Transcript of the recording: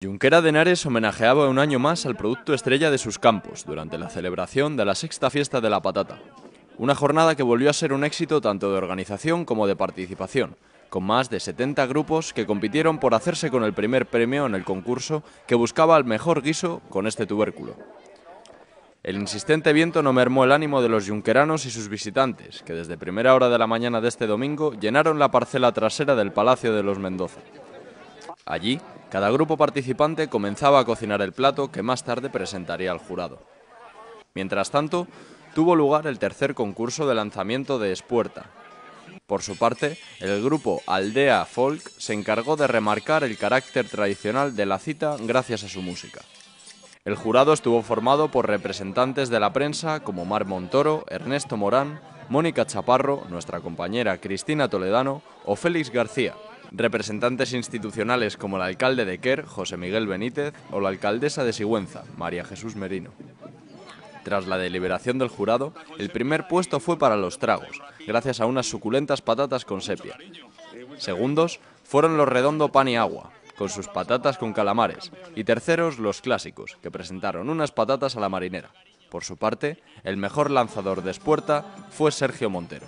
Junquera de Henares homenajeaba un año más al producto estrella de sus campos durante la celebración de la sexta fiesta de la patata. Una jornada que volvió a ser un éxito tanto de organización como de participación, con más de 70 grupos que compitieron por hacerse con el primer premio en el concurso que buscaba el mejor guiso con este tubérculo. El insistente viento no mermó el ánimo de los yunqueranos y sus visitantes, que desde primera hora de la mañana de este domingo llenaron la parcela trasera del Palacio de los Mendoza. Allí, cada grupo participante comenzaba a cocinar el plato que más tarde presentaría al jurado. Mientras tanto, tuvo lugar el tercer concurso de lanzamiento de espuerta. Por su parte, el grupo Aldea Folk se encargó de remarcar el carácter tradicional de la cita gracias a su música. El jurado estuvo formado por representantes de la prensa como Mar Montoro, Ernesto Morán, Mónica Chaparro, nuestra compañera Cristina Toledano o Félix García, representantes institucionales como el alcalde de Kerr, José Miguel Benítez, o la alcaldesa de Sigüenza, María Jesús Merino. Tras la deliberación del jurado, el primer puesto fue para los tragos, gracias a unas suculentas patatas con sepia. Segundos fueron los redondo pan y agua, con sus patatas con calamares, y terceros los clásicos, que presentaron unas patatas a la marinera. Por su parte, el mejor lanzador de espuerta fue Sergio Montero.